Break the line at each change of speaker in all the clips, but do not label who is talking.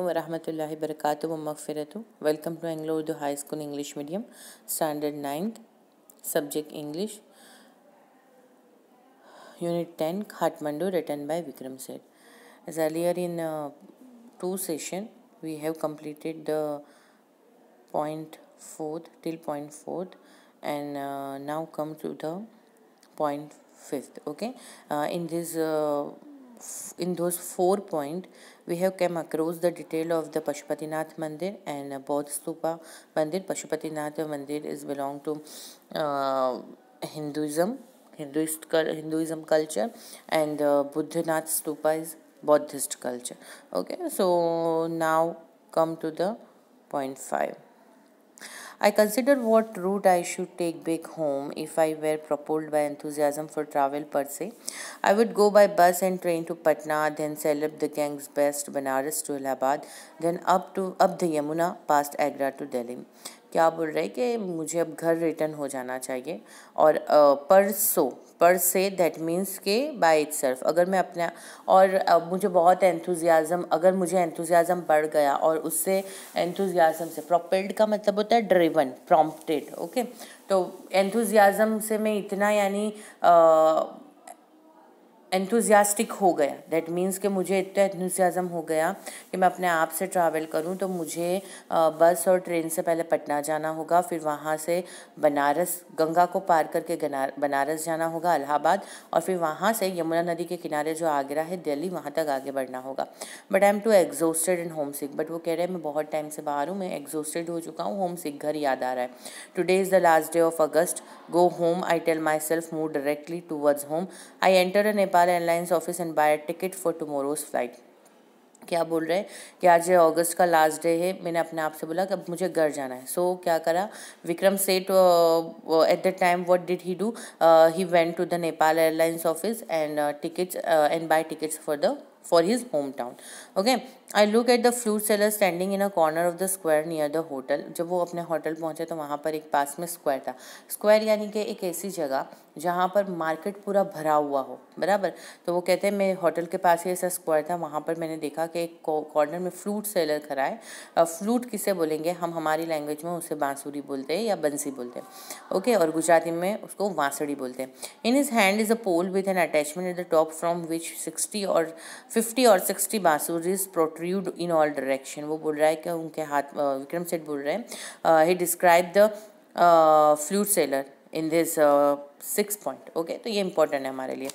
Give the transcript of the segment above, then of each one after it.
warahmatullahi barakatuh wa maghfiratuh. Welcome to Anglo Urdu High School English Medium, Standard 9th, Subject English, Unit 10, Khatmandu written by Vikram Seth. As earlier in uh, two session, we have completed the point fourth till point fourth, and uh, now come to the point fifth. Okay, uh, in this. Uh, in those four points we have come across the detail of the Pashupatinath Mandir and Bodh Stupa Mandir. Pashupatinath Mandir is belong to uh, Hinduism, Hinduist, Hinduism culture and uh, Buddhanath Stupa is Buddhist culture. Okay, so now come to the point 5. I consider what route I should take back home if I were propelled by enthusiasm for travel per se. I would go by bus and train to Patna, then celebrate the gang's best Banaras to Allahabad, then up to up the Yamuna past Agra to Delhi. क्या बोल रहे हैं कि मुझे अब घर return हो जाना चाहिए और परसों पर से दैट मीन्स के बाय इट सेल्फ अगर मैं अपना और अब मुझे बहुत एंथुजियाज़म अगर मुझे एंथुजियाज़म बढ़ गया और उससे एंथुजियाज़म से प्रोपेल्ड का मतलब होता है ड्रिवन प्रॉम्प्टेड ओके तो एंथुजियाज़म से मैं इतना यानी एंथुजियास्टिक हो गया दैट मीन्स कि मुझे इतना एंथुजियाज़म हो गया कि मैं अपने आप से ट्रैवल करूं तो मुझे बस और ट्रेन से पहले पटना जाना होगा फिर वहां से बनारस गंगा को पार करके बनारस जाना होगा अलाहाबाद और फिर वहां से यमुना नदी के किनारे जो आगरा है दिल्ली वहाँ तक आगे बढ़ना होगा but I am too exhausted in homesick but वो कह रहे हैं मैं बहुत टाइम से बाहर हूँ मैं एग्जॉस्टेड हो चुका हूँ होम सिक घर याद आ रहा है today is the last day of August go home I tell myself move directly towards home I enter a Nepal Nepal airlines office and buy ticket for tomorrow's flight क्या बोल रहे हैं कि आज अगस्त का लास्ट डे है मैंने अपने आप से बोला कि अब मुझे घर जाना है सो so, क्या करा Vikram Seth at the time what did he do he went to the Nepal airlines office and tickets and buy tickets for the for his home town okay I look at the flute seller standing in a corner of the square near the hotel जब वो अपने hotel पहुंचे तो वहाँ पर एक पास में square था स्क्वायर यानी कि एक ऐसी जगह जहाँ पर मार्केट पूरा भरा हुआ हो बराबर तो वो कहते हैं मैं होटल के पास ही ऐसा स्क्वायर था वहाँ पर मैंने देखा कि एक कॉर्नर में फ्लूट सेलर खड़ा है फ्लूट किसे बोलेंगे हम हमारी लैंग्वेज में उसे बांसुरी बोलते हैं या बंसी बोलते हैं ओके और गुजराती में उसको वांसड़ी बोलते हैं in his hand is a pole with an attachment at the top from which sixty or fifty or sixty bansuri noses protrude in all direction वो बोल रहा है कि उनके हाथ विक्रम सेठ बोल रहे हैं he describe the flute seller in this six point okay तो ये इम्पोर्टेंट है हमारे लिए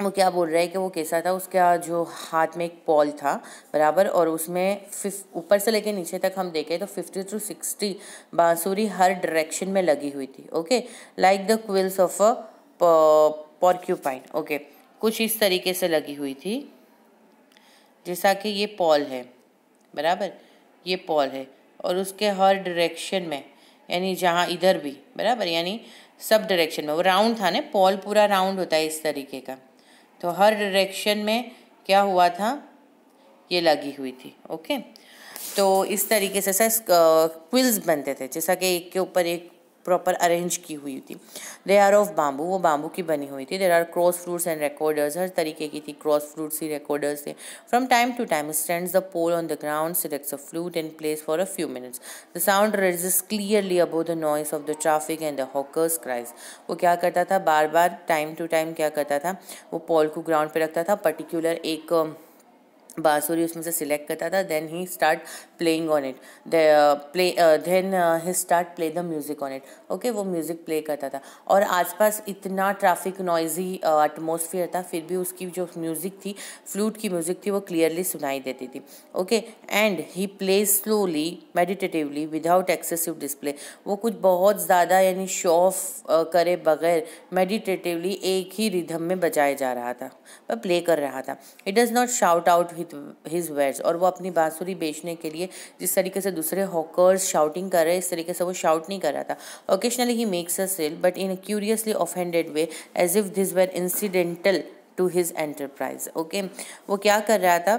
वो क्या बोल रहा है कि वो कैसा था उसका जो हाथ में एक पॉल था बराबर और उसमें फिफ ऊपर से लेके नीचे तक हम देखें तो फिफ्टी टू सिक्सटी बांसुरी हर डायरेक्शन में लगी हुई थी okay like the quills of a porcupine okay कुछ इस तरीके से लगी हुई थी जैसा कि ये पॉल है बराबर ये पॉल है और उसके हर डायरेक्शन में यानी जहाँ इधर भी बराबर यानी सब डायरेक्शन में वो राउंड था ना पॉल पूरा राउंड होता है इस तरीके का तो हर डायरेक्शन में क्या हुआ था ये लगी हुई थी ओके तो इस तरीके से सर क्विल्स बनते थे जैसा कि एक के ऊपर एक प्रॉपर अरेंज की हुई थी दे आर ऑफ बाम्बू वो बाम्बू की बनी हुई थी there are cross flutes and recorders हर तरीके की थी क्रॉस फ्रूट्स ही रिकॉर्डर्स थे from time to time stand the pole on the ground selects a flute in place for a few minutes the sound rises clearly above the noise of the traffic and the hawkers cries वो क्या करता था बार बार time to time क्या करता था वो पोल को ग्राउंड पर रखता था पर्टिकुलर एक बाँसुरी उसमें से सिलेक्ट करता था then he start playing on it the uh, play uh, then uh, he start play the music on it okay वो music play करता था और आसपास इतना traffic noisy atmosphere था फिर भी उसकी जो music थी flute की music थी वो clearly सुनाई देती थी okay and he plays slowly meditatively without excessive display वो कुछ बहुत ज़्यादा यानी शो ऑफ करे बगैर मेडिटेटिवली एक ही रिधम में बजाया जा रहा था वह प्ले कर रहा था it does not shout out his words और वो अपनी बाँसुरी बेचने के लिए जिस तरीके से दूसरे हॉकर्स शाउटिंग कर रहे हैं इस तरीके से वो शाउट नहीं कर रहा था occasionally he makes a sale but in curiously offended way as if this were incidental to his enterprise okay वो क्या कर रहा था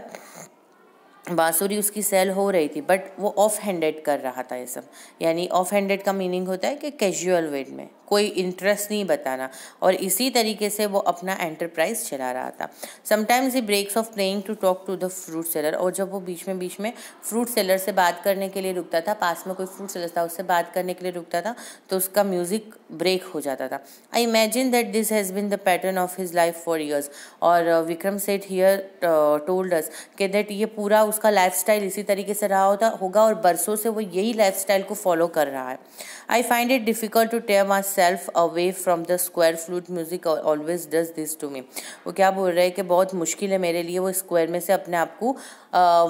बांसुरी उसकी सेल हो रही थी बट वो ऑफ हैंडेड कर रहा था ये सब यानी ऑफ हैंडेड का मीनिंग होता है कि कैजुअल वेड में कोई इंटरेस्ट नहीं बताना और इसी तरीके से वो अपना एंटरप्राइज चला रहा था sometimes he breaks off playing to talk to the flute seller और जब वो बीच में बीच में फ्रूट सेलर से बात करने के लिए रुकता था पास में कोई फ्रूट सेलर था उससे बात करने के लिए रुकता था तो उसका म्यूज़िक ब्रेक हो जाता था I imagine that this has been the pattern of his life for years और विक्रम सेठ हियर टोल्ड अस दैट ये पूरा उसका लाइफ स्टाइल इसी तरीके से रहा होता होगा और बरसों से वो यही लाइफ स्टाइल को फॉलो कर रहा है I find it difficult to tear myself away from the square flute music always does this to me वो क्या बोल रहे हैं कि बहुत मुश्किल है मेरे लिए वो स्क्वायर में से अपने आप को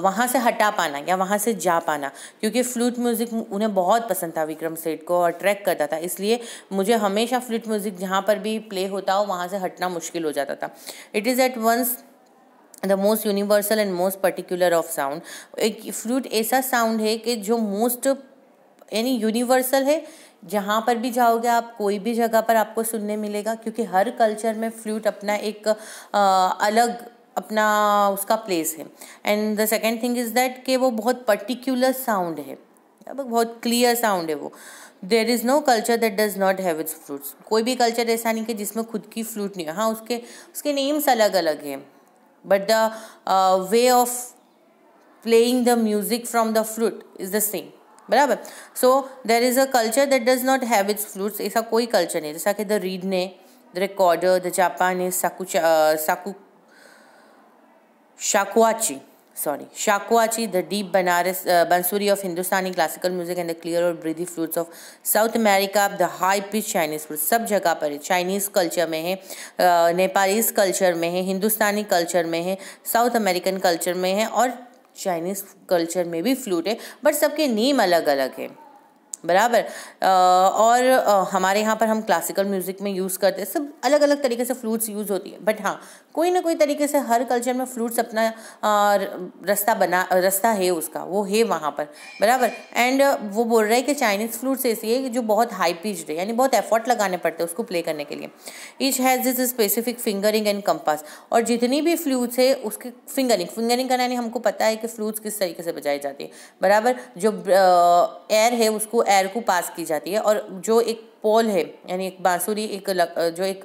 वहाँ से हटा पाना या वहाँ से जा पाना क्योंकि फ्लूट म्यूज़िक उन्हें बहुत पसंद था विक्रम सेठ को और ट्रैक करता था इसलिए मुझे हमेशा फ्लूट म्यूज़िक जहाँ पर भी प्ले होता हो वहाँ से हटना मुश्किल हो जाता था it is at once the most universal and most particular of sound एक फ्लूट ऐसा साउंड है कि जो मोस्ट यानी यूनिवर्सल है जहाँ पर भी जाओगे आप कोई भी जगह पर आपको सुनने मिलेगा क्योंकि हर कल्चर में फ्लूट अपना एक आ, अलग अपना उसका प्लेस है and the second thing is that कि वो बहुत पर्टिकुलर साउंड है बहुत क्लियर साउंड है वो there is no culture that does not have its flutes कोई भी कल्चर ऐसा नहीं कि जिसमें खुद की फ्लूट नहीं है हाँ उसके उसके नेम्स अलग अलग हैं but the uh, way of playing the music from the flute is the same બરાબર so there is a culture that does not have its flutes એસા કોઈ કલ્ચર નહીં જैसा कि the reed ney the recorder the Japanese साकू साकू shakuhachi sorry shakuhachi the deep Banaras bansuri of Hindustani classical music and the clear or breathy flutes of South America the high pitch Chinese flute सब जगह पर है चाइनीज कल्चर में है Nepalese culture में है हिंदुस्तानी कल्चर में है साउथ अमेरिकन कल्चर में है और चाइनीज कल्चर में भी फ्लूट है बट सबके नीम अलग अलग है बराबर और हमारे यहाँ पर हम क्लासिकल म्यूज़िक में यूज़ करते हैं सब अलग अलग तरीके से फ्लूट्स यूज़ होती है बट हाँ कोई ना कोई तरीके से हर कल्चर में फ्लूट्स अपना रास्ता बना रास्ता है उसका वो है वहाँ पर बराबर एंड वो बोल रहे हैं कि चाइनीज़ फ्लूट्स ऐसी है जो बहुत हाई पिच्ड है यानी बहुत एफर्ट लगाने पड़ते हैं उसको प्ले करने के लिए each has this specific fingering and compass और जितनी भी फ्लूट्स है उसके फिंगरिंग फिंगरिंग करना यानी हमको पता है कि फ्लूट्स किस तरीके से बजाई जाती है बराबर जो एयर है उसको एयर को पास की जाती है और जो एक पोल है यानी एक बांसुरी एक लक, जो एक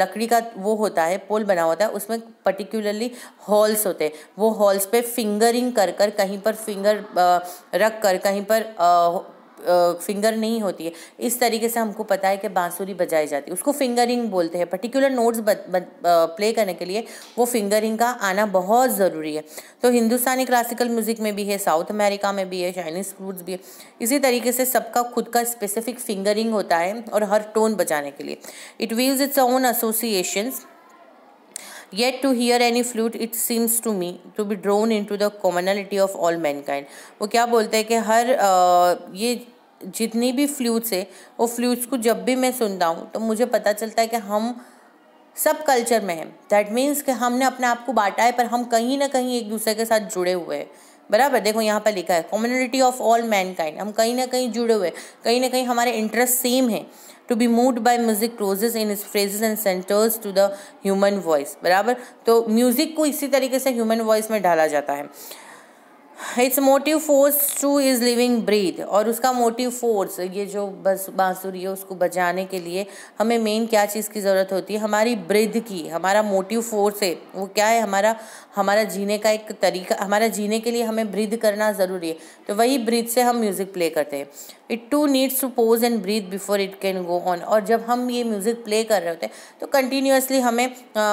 लकड़ी का वो होता है पोल बना होता है उसमें पर्टिकुलरली हॉल्स होते हैं वो हॉल्स पे फिंगरिंग कर कर कहीं पर फिंगर रख कर कहीं पर फिंगर नहीं होती है इस तरीके से हमको पता है कि बांसुरी बजाई जाती है उसको फिंगरिंग बोलते हैं पर्टिकुलर नोट्स प्ले करने के लिए वो फिंगरिंग का आना बहुत ज़रूरी है तो हिंदुस्तानी क्लासिकल म्यूज़िक में भी है साउथ अमेरिका में भी है चाइनीज़ फ्रूट्स भी है इसी तरीके से सबका खुद का स्पेसिफिक फिंगरिंग होता है और हर टोन बजाने के लिए it wields its own associations yet to hear any flute it seems to me to be drawn into the commonality of all mankind वो क्या बोलते हैं कि हर आ, ये जितनी भी फ्लूट्स है वो फ्लूट्स को जब भी मैं सुनता हूँ तो मुझे पता चलता है कि हम सब कल्चर में हैं दैट मीन्स कि हमने अपने आप को बांटा है पर हम कहीं ना कहीं एक दूसरे के साथ जुड़े हुए हैं बराबर देखो यहाँ पर लिखा है कम्युनिटी ऑफ ऑल मैनकाइंड हम कहीं ना कहीं जुड़े हुए कहीं ना कहीं हमारे इंटरेस्ट सेम है to be moved by music closes in phrases and centres to the human voice बराबर तो म्यूज़िक को इसी तरीके से ह्यूमन वॉइस में डाला जाता है its motive force too is living breath और उसका मोटिव फोर्स ये जो बस बांसुरी है उसको बजाने के लिए हमें मेन क्या चीज़ की ज़रूरत होती है हमारी ब्रिद की हमारा मोटिव फोर्स है वो क्या है हमारा हमारा जीने का एक तरीका हमारा जीने के लिए हमें ब्रीद करना ज़रूरी है तो वही ब्रीद से हम म्यूज़िक प्ले करते हैं it too needs to pause and breathe before it can go on और जब हम ये म्यूज़िक प्ले कर रहे होते हैं तो कंटिन्यूसली हमें आ,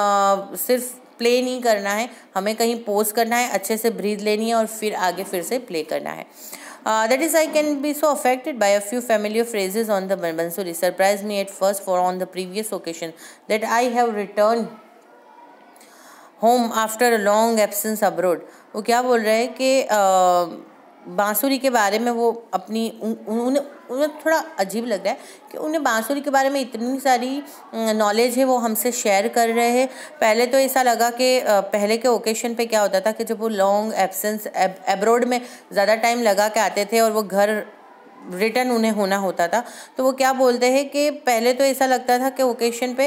सिर्फ प्ले नहीं करना है हमें कहीं पोज करना है अच्छे से ब्रीद लेनी है और फिर आगे फिर से प्ले करना है that is I can be so affected by a few of phrases on the bansuri surprise me at first for on the previous occasion that I have return home after a long absence abroad वो क्या बोल रहे हैं कि uh, बांसुरी के बारे में वो अपनी उन्हें उन्हें थोड़ा अजीब लग रहा है कि उन्हें बांसुरी के बारे में इतनी सारी नॉलेज है वो हमसे शेयर कर रहे हैं पहले तो ऐसा लगा कि पहले के ओकेशन पे क्या होता था कि जब वो लॉन्ग एब्सेंस एब्रोड में ज़्यादा टाइम लगा के आते थे और वो घर रिटर्न उन्हें होना होता था तो वो क्या बोलते हैं कि पहले तो ऐसा लगता था कि ओकेशन पे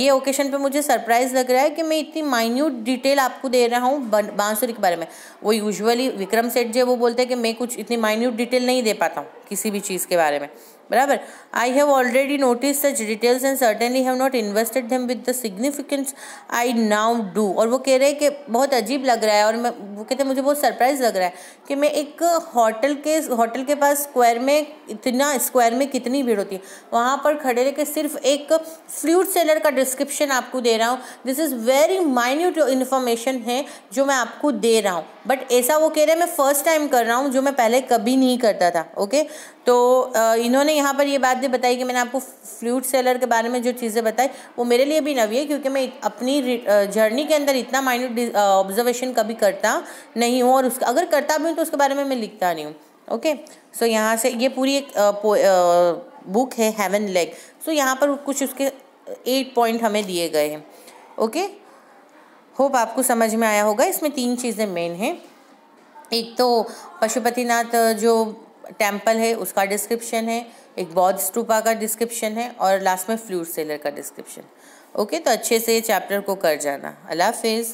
ये ओकेशन पे मुझे सरप्राइज़ लग रहा है कि मैं इतनी माइन्यूट डिटेल आपको दे रहा हूँ बांसुरी के बारे में वो यूजुअली विक्रम सेठ जी वो बोलते हैं कि मैं कुछ इतनी माइन्यूट डिटेल नहीं दे पाता हूँ किसी भी चीज़ के बारे में बराबर I have already notice such details and certainly have not invested them with the significance I now do और वो कह रहे हैं कि बहुत अजीब लग रहा है और मैं वो कहते हैं मुझे बहुत सरप्राइज लग रहा है कि मैं एक होटल के होटल के पास स्क्वायर में इतना स्क्वायर में कितनी भीड़ होती है वहाँ पर खड़े रह के सिर्फ एक फ्लूट सेलर का डिस्क्रिप्शन आपको दे रहा हूँ this is very minute information है जो मैं आपको दे रहा हूँ बट ऐसा वो कह रहे हैं मैं फ़र्स्ट टाइम कर रहा हूँ जो मैं पहले कभी नहीं करता था ओके तो इन्होंने यहाँ पर ये बात भी बताई कि मैंने आपको फ्लूट सेलर के बारे में जो चीज़ें बताई वो मेरे लिए भी नवी है क्योंकि मैं अपनी जर्नी के अंदर इतना माइंड ऑब्जर्वेशन कभी करता नहीं हूँ और उसका अगर करता भी हूँ तो उसके बारे में मैं लिखता नहीं हूँ ओके सो यहाँ से ये पूरी एक बुक है हेवन लेग सो यहाँ पर कुछ उसके एट पॉइंट हमें दिए गए हैं ओके होप आपको समझ में आया होगा इसमें तीन चीज़ें मेन हैं एक तो पशुपतिनाथ जो टेम्पल है उसका डिस्क्रिप्शन है एक बौद्ध स्टूपा का डिस्क्रिप्शन है और लास्ट में फ्लूट सेलर का डिस्क्रिप्शन ओके तो अच्छे से चैप्टर को कर जाना अल्लाह हाफिज़